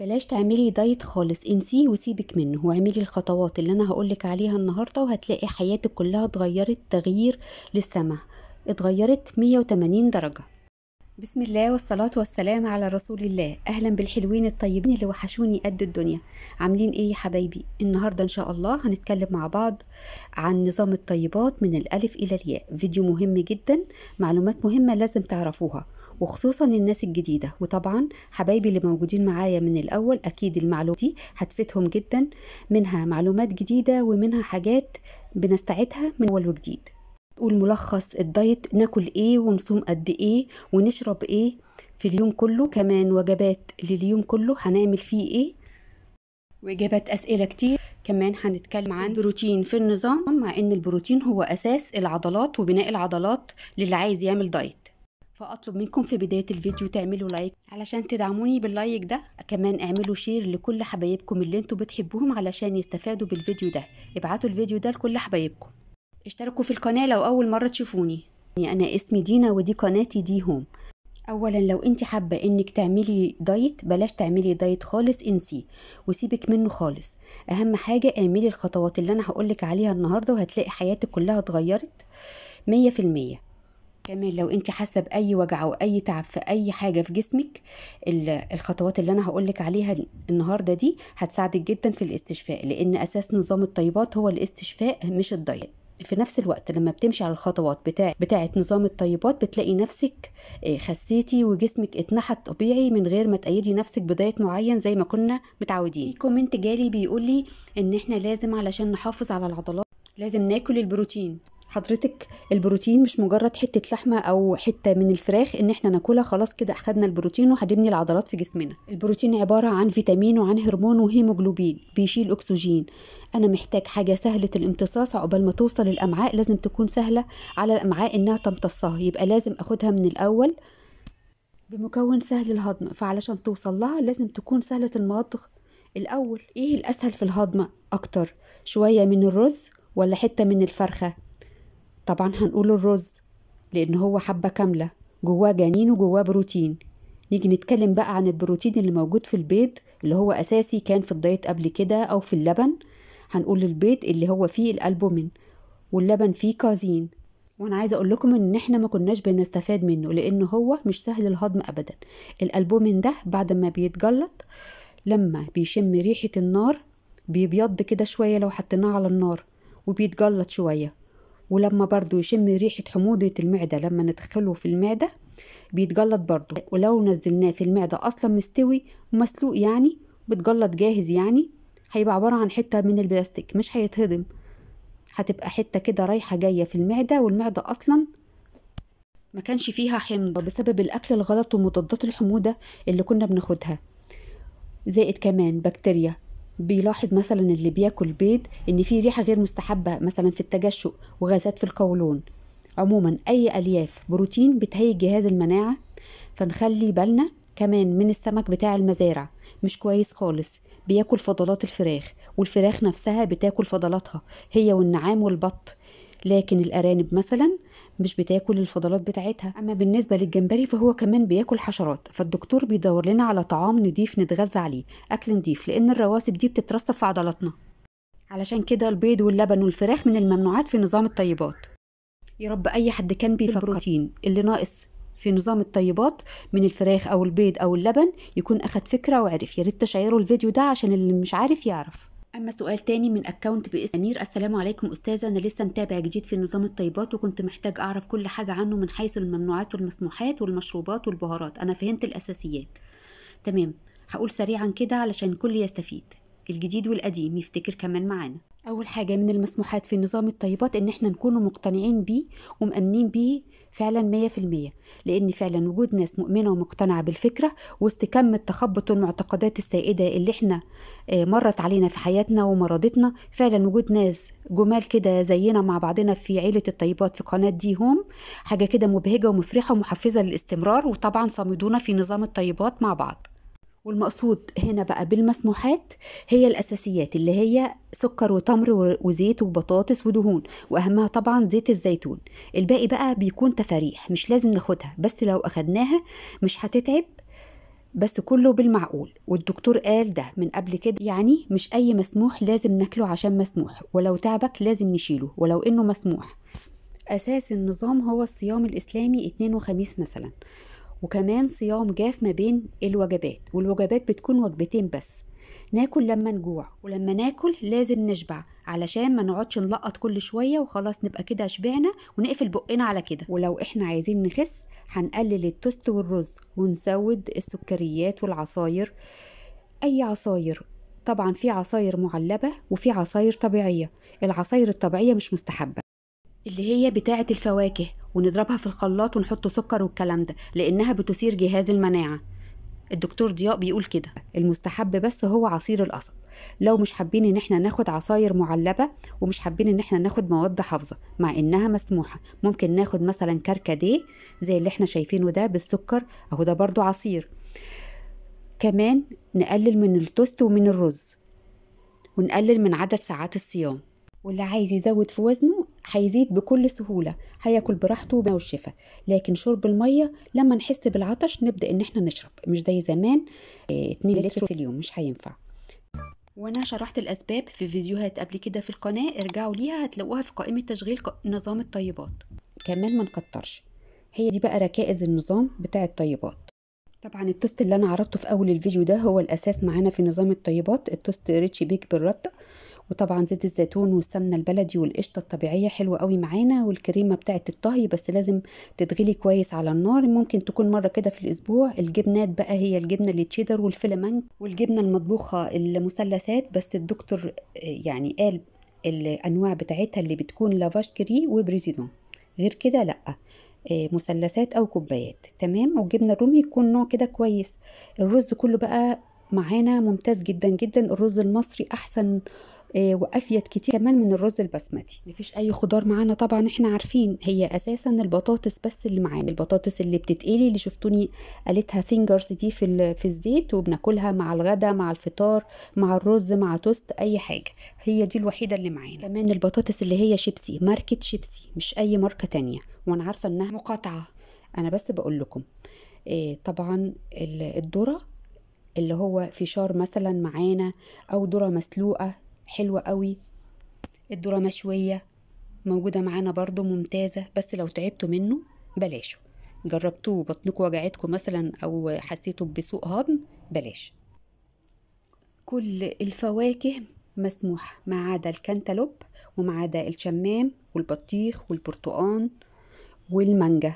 بلاش تعملي دايت خالص انسيه وسيبك منه واعملي الخطوات اللي انا هقولك عليها النهارده وهتلاقي حياتك كلها اتغيرت تغيير للسماء اتغيرت 180 درجه بسم الله والصلاة والسلام على رسول الله أهلا بالحلوين الطيبين اللي وحشوني قد الدنيا عاملين إيه يا حبايبي النهاردة إن شاء الله هنتكلم مع بعض عن نظام الطيبات من الألف إلى الياء فيديو مهم جدا معلومات مهمة لازم تعرفوها وخصوصا الناس الجديده وطبعا حبايبي اللي موجودين معايا من الاول اكيد المعلومه دي هتفيدهم جدا منها معلومات جديده ومنها حاجات بنستعدها من اول وجديد والملخص الدايت ناكل ايه ونصوم قد ايه ونشرب ايه في اليوم كله كمان وجبات لليوم كله هنعمل فيه ايه وجبات اسئله كتير كمان هنتكلم عن بروتين في النظام مع ان البروتين هو اساس العضلات وبناء العضلات للي عايز يعمل دايت فاطلب منكم في بدايه الفيديو تعملوا لايك علشان تدعموني باللايك ده كمان اعملوا شير لكل حبايبكم اللي انتوا بتحبوهم علشان يستفادوا بالفيديو ده ابعتوا الفيديو ده لكل حبايبكم اشتركوا في القناه لو اول مره تشوفوني انا اسمي دينا ودي قناتي دي هوم اولا لو انت حابه انك تعملي دايت بلاش تعملي دايت خالص انسي وسيبك منه خالص اهم حاجه اعملي الخطوات اللي انا هقولك عليها النهارده وهتلاقي حياتك كلها اتغيرت مية في المية كمان لو انت حاسه باي وجع او اي تعب في اي حاجه في جسمك الخطوات اللي انا هقولك عليها النهارده دي هتساعدك جدا في الاستشفاء لان اساس نظام الطيبات هو الاستشفاء مش الدايت في نفس الوقت لما بتمشي على الخطوات بتاع بتاعه نظام الطيبات بتلاقي نفسك آه، خسيتي وجسمك اتنحت طبيعي من غير ما تأيدي نفسك بدايت معين زي ما كنا متعودين في كومنت جالي بيقول لي ان احنا لازم علشان نحافظ على العضلات لازم ناكل البروتين حضرتك البروتين مش مجرد حته لحمه او حته من الفراخ ان احنا ناكلها خلاص كده اخدنا البروتين وهنبني العضلات في جسمنا البروتين عباره عن فيتامين وعن هرمون وهيموجلوبين بيشيل اكسجين انا محتاج حاجه سهله الامتصاص عقبال ما توصل الامعاء لازم تكون سهله على الامعاء انها تمتصها يبقى لازم اخدها من الاول بمكون سهل الهضم فعلشان توصل لها لازم تكون سهله المضغ الاول ايه الاسهل في الهضم اكتر شويه من الرز ولا حته من الفرخه طبعا هنقول الرز لأن هو حبة كاملة جواه جنين وجواه بروتين نيجي نتكلم بقى عن البروتين اللي موجود في البيض اللي هو أساسي كان في الدايت قبل كده أو في اللبن هنقول البيض اللي هو فيه الألبومين واللبن فيه كازين وانا عايزه اقول لكم ان احنا ما كناش بنستفاد منه لان هو مش سهل الهضم ابدا الالبومين ده بعد ما بيتجلط لما بيشم ريحه النار بيبيض كده شويه لو حطيناه على النار وبيتجلط شويه ولما برضو يشم ريحة حموضة المعدة لما ندخله في المعدة بيتجلط برضو ولو نزلناه في المعدة أصلا مستوي ومسلوق يعني بتجلط جاهز يعني هيبقى عبارة عن حتة من البلاستيك مش هيتهضم هتبقى حتة كده رايحة جاية في المعدة والمعدة أصلا ما كانش فيها حمض بسبب الأكل الغلط ومضادات الحموضة اللي كنا بناخدها زائد كمان بكتيريا بيلاحظ مثلا اللي بياكل بيض ان في ريحه غير مستحبه مثلا في التجشؤ وغازات في القولون عموما اي الياف بروتين بتهيج جهاز المناعه فنخلي بالنا كمان من السمك بتاع المزارع مش كويس خالص بياكل فضلات الفراخ والفراخ نفسها بتاكل فضلاتها هي والنعام والبط لكن الأرانب مثلا مش بتاكل الفضلات بتاعتها أما بالنسبة للجمبري فهو كمان بياكل حشرات فالدكتور بيدور لنا على طعام نضيف نتغذى عليه أكل نضيف لأن الرواسب دي بتترسب في عضلاتنا علشان كده البيض واللبن والفراخ من الممنوعات في نظام الطيبات يا رب أي حد كان بيفكر البروتين اللي ناقص في نظام الطيبات من الفراخ او البيض او اللبن يكون اخد فكره وعرف يا ريت تشيروا الفيديو ده عشان اللي مش عارف يعرف اما سؤال تاني من اكونت باسم امير السلام عليكم استاذه انا لسه متابع جديد في نظام الطيبات وكنت محتاج اعرف كل حاجه عنه من حيث الممنوعات والمسموحات والمشروبات والبهارات انا فهمت الاساسيات تمام هقول سريعا كده علشان الكل يستفيد الجديد والقديم يفتكر كمان معانا اول حاجه من المسموحات في نظام الطيبات ان احنا نكون مقتنعين بيه ومامنين بيه فعلا مية في المية لأن فعلا وجود ناس مؤمنة ومقتنعة بالفكرة وسط كم التخبط والمعتقدات السائدة اللي احنا آه، مرت علينا في حياتنا ومرضتنا فعلا وجود ناس جمال كده زينا مع بعضنا في عيلة الطيبات في قناة دي هوم حاجة كده مبهجة ومفرحة ومحفزة للاستمرار وطبعا صمدونا في نظام الطيبات مع بعض والمقصود هنا بقى بالمسموحات هي الأساسيات اللي هي سكر وتمر وزيت وبطاطس ودهون وأهمها طبعا زيت الزيتون الباقي بقى بيكون تفاريح مش لازم ناخدها بس لو أخدناها مش هتتعب بس كله بالمعقول والدكتور قال ده من قبل كده يعني مش أي مسموح لازم ناكله عشان مسموح ولو تعبك لازم نشيله ولو إنه مسموح أساس النظام هو الصيام الإسلامي اتنين وخميس مثلا وكمان صيام جاف ما بين الوجبات والوجبات بتكون وجبتين بس ناكل لما نجوع ولما ناكل لازم نشبع علشان ما نقعدش نلقط كل شويه وخلاص نبقى كده شبعنا ونقفل بقنا على كده ولو احنا عايزين نخس هنقلل التوست والرز ونزود السكريات والعصاير اي عصاير طبعا في عصاير معلبه وفي عصاير طبيعيه العصاير الطبيعيه مش مستحبه اللي هي بتاعة الفواكه ونضربها في الخلاط ونحط سكر والكلام ده لأنها بتثير جهاز المناعة الدكتور ضياء بيقول كده المستحب بس هو عصير القصب لو مش حابين ان احنا ناخد عصاير معلبه ومش حابين ان احنا ناخد مواد حافظه مع انها مسموحه ممكن ناخد مثلا كركديه زي اللي احنا شايفينه ده بالسكر اهو ده برضو عصير كمان نقلل من التوست ومن الرز ونقلل من عدد ساعات الصيام واللي عايز يزود في وزنه هيزيد بكل سهولة هياكل براحته والشفاء لكن شرب المية لما نحس بالعطش نبدأ إن احنا نشرب مش زي زمان 2 آه، لتر في اليوم مش هينفع وانا شرحت الاسباب في فيديوهات قبل كده في القناه ارجعوا ليها هتلاقوها في قائمه تشغيل نظام الطيبات كمان ما نكترش هي دي بقى ركائز النظام بتاع الطيبات طبعا التوست اللي انا عرضته في اول الفيديو ده هو الاساس معانا في نظام الطيبات التوست ريتشي بيك بالرده وطبعا زيت الزيتون والسمنه البلدي والقشطه الطبيعيه حلوه قوي معانا والكريمه بتاعه الطهي بس لازم تتغلي كويس على النار ممكن تكون مره كده في الاسبوع الجبنات بقى هي الجبنه التشيدر تشيدر والجبنه المطبوخه المثلثات بس الدكتور يعني قال الانواع بتاعتها اللي بتكون لافاش كري وبريزيدون غير كده لا آه، مثلثات او كوبايات تمام والجبنه الرومي يكون نوع كده كويس الرز كله بقى معانا ممتاز جدا جدا الرز المصري احسن آه، وافيد كتير كمان من الرز البسمتي مفيش اي خضار معانا طبعا احنا عارفين هي اساسا البطاطس بس اللي معانا البطاطس اللي بتتقلي اللي شفتوني قالتها فينجرز دي في في الزيت وبناكلها مع الغدا مع الفطار مع الرز مع توست اي حاجه هي دي الوحيده اللي معانا كمان البطاطس اللي هي شيبسي ماركه شيبسي مش اي ماركه تانية وانا عارفه انها مقاطعه انا بس بقول لكم إيه طبعا الذره اللي هو فشار مثلا معانا او ذره مسلوقه حلوة قوي الذرة مشوية موجودة معانا برضو ممتازة بس لو تعبتوا منه بلاش جربتوه بطنكم وجعتكم مثلا أو حسيتوا بسوء هضم بلاش كل الفواكه مسموح ما عدا الكنتالوب وما عدا الشمام والبطيخ والبرتقان والمانجا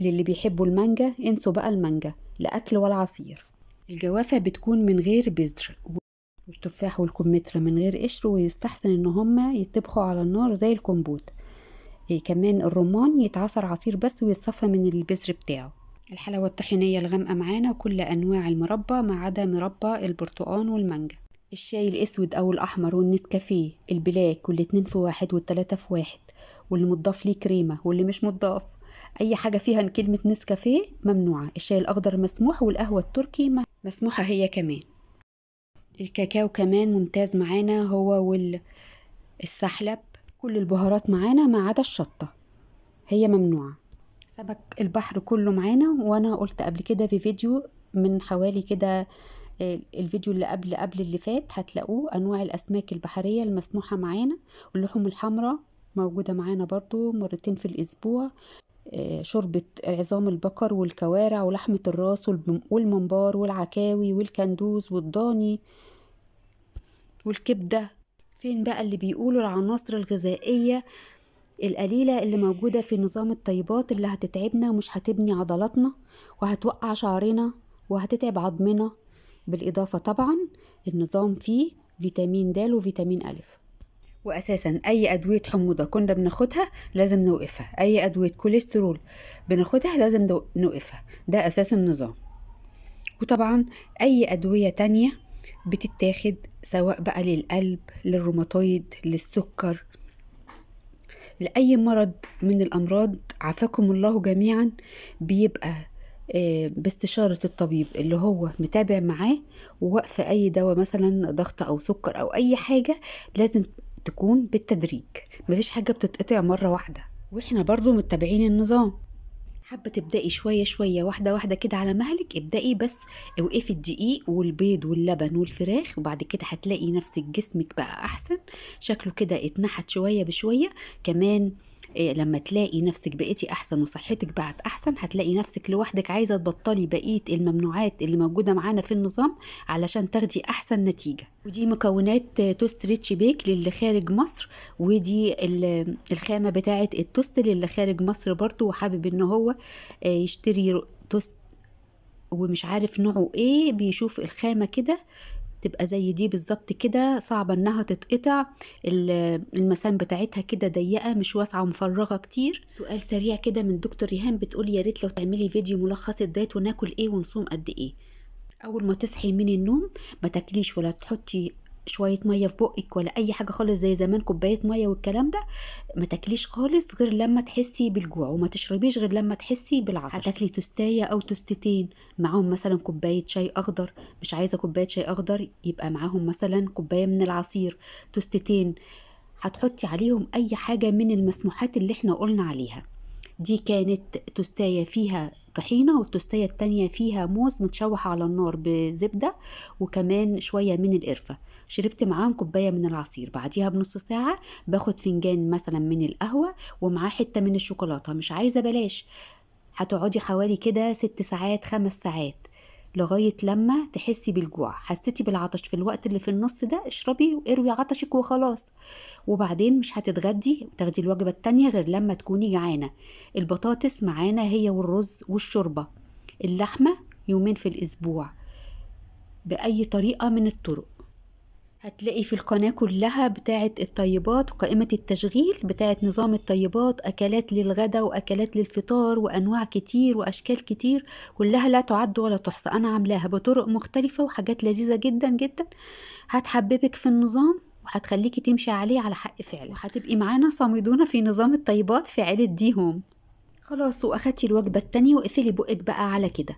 للي بيحبوا المانجا انسوا بقى المانجا لا أكل ولا عصير الجوافة بتكون من غير بذر التفاح والكمثرى من غير قشر ويستحسن ان هما يتبخوا على النار زي الكمبوت إيه كمان الرمان يتعصر عصير بس ويتصفى من البذر بتاعه الحلاوة الطحينية الغامقة معانا كل أنواع المربى ما عدا مربى البرتقان والمانجا الشاي الأسود أو الأحمر والنسكافيه البلاك والاتنين في واحد والتلاتة في واحد واللي مضاف ليه كريمة واللي مش مضاف أي حاجة فيها كلمة نسكافيه ممنوعة الشاي الأخضر مسموح والقهوة التركي مسموحة هي كمان الكاكاو كمان ممتاز معانا هو والسحلب كل البهارات معانا ما عدا الشطة هي ممنوعة سمك البحر كله معانا وانا قلت قبل كده في فيديو من حوالي كده الفيديو اللي قبل قبل اللي فات هتلاقوه انواع الاسماك البحريه المسموحه معانا واللحوم الحمراء موجوده معانا برضو مرتين في الاسبوع آه، شوربة عظام البقر والكوارع ولحمة الراس والممبار والعكاوي والكندوز والضاني والكبدة فين بقى اللي بيقولوا العناصر الغذائية القليلة اللي موجودة في نظام الطيبات اللي هتتعبنا ومش هتبني عضلاتنا وهتوقع شعرنا وهتتعب عظمنا بالإضافة طبعا النظام فيه فيتامين د وفيتامين أ وأساسا أي أدوية حموضة كنا بناخدها لازم نوقفها أي أدوية كوليسترول بناخدها لازم نوقفها ده أساس النظام وطبعا أي أدوية تانية بتتاخد سواء بقى للقلب للروماتويد للسكر لأي مرض من الأمراض عافاكم الله جميعا بيبقى آه، باستشارة الطبيب اللي هو متابع معاه ووقف أي دواء مثلا ضغط أو سكر أو أي حاجة لازم تكون بالتدريج مفيش حاجة بتتقطع مرة واحدة واحنا برضو متابعين النظام حابة تبدأي شوية شوية واحدة واحدة كده على مهلك ابدأي بس اوقفي الدقيق والبيض واللبن والفراخ وبعد كده هتلاقي نفسك جسمك بقى أحسن شكله كده اتنحت شوية بشوية كمان إيه، لما تلاقي نفسك بقيتي احسن وصحتك بقت احسن هتلاقي نفسك لوحدك عايزه تبطلي بقيه الممنوعات اللي موجوده معانا في النظام علشان تاخدي احسن نتيجه ودي مكونات توست ريتش بيك للي خارج مصر ودي الخامه بتاعه التوست للي خارج مصر برضو وحابب ان هو آه، يشتري توست ومش عارف نوعه ايه بيشوف الخامه كده تبقى زي دي بالظبط كده صعبة انها تتقطع المسام بتاعتها كده ضيقة مش واسعة ومفرغة كتير سؤال سريع كده من دكتور ريهام بتقول يا ريت لو تعملي فيديو ملخص الدايت وناكل ايه ونصوم قد ايه اول ما تصحي من النوم ما تاكليش ولا تحطي شويه ميه في بقك ولا اي حاجه خالص زي زمان كوبايه ميه والكلام ده ما تاكليش خالص غير لما تحسي بالجوع وما تشربيش غير لما تحسي بالعطش هتاكلي توستايه او توستتين معاهم مثلا كوبايه شاي اخضر مش عايزه كوبايه شاي اخضر يبقى معاهم مثلا كوبايه من العصير توستتين هتحطي عليهم اي حاجه من المسموحات اللي احنا قلنا عليها دي كانت توستايه فيها الطحينه والتوستيه التانية فيها موز متشوح على النار بزبده وكمان شويه من القرفه شربت معاهم كوبايه من العصير بعديها بنص ساعه باخد فنجان مثلا من القهوه ومعاه حته من الشوكولاته مش عايزه بلاش هتقعدي حوالي كده ست ساعات خمس ساعات لغاية لما تحسي بالجوع حسيتي بالعطش في الوقت اللي في النص ده اشربي واروي عطشك وخلاص وبعدين مش هتتغدي وتاخدي الوجبة التانية غير لما تكوني جعانة البطاطس معانا هي والرز والشوربة اللحمة يومين في الأسبوع بأي طريقة من الطرق هتلاقي في القناة كلها بتاعة الطيبات قائمة التشغيل بتاعة نظام الطيبات أكلات للغدا وأكلات للفطار وأنواع كتير وأشكال كتير كلها لا تعد ولا تحصى أنا عاملاها بطرق مختلفة وحاجات لذيذة جدا جدا هتحببك في النظام وهتخليكي تمشي عليه على حق فعل وهتبقي معانا صامدونة في نظام الطيبات في عيلة دي هوم خلاص واخدتي الوجبة التانية وقفلي بقك بقى على كده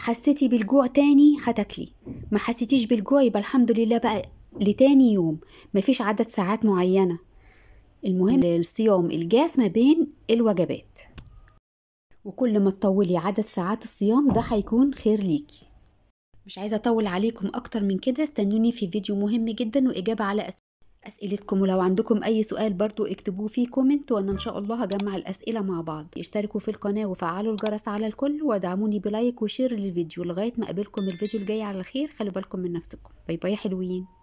حسيتي بالجوع تاني هتاكلي ما حسيتيش بالجوع يبقى الحمد لله بقى لتاني يوم مفيش عدد ساعات معينة المهم الصيام الجاف ما بين الوجبات وكل ما تطولي عدد ساعات الصيام ده هيكون خير ليكي مش عايزة أطول عليكم أكتر من كده استنوني في فيديو مهم جدا وإجابة على أسئلة اسئلتكم ولو عندكم اي سؤال برضو اكتبوه في كومنت وانا ان شاء الله هجمع الاسئله مع بعض اشتركوا في القناه وفعلوا الجرس على الكل وادعموني بلايك وشير للفيديو لغايه ما اقابلكم الفيديو الجاي على خير خلوا بالكم من نفسكم باي باي حلوين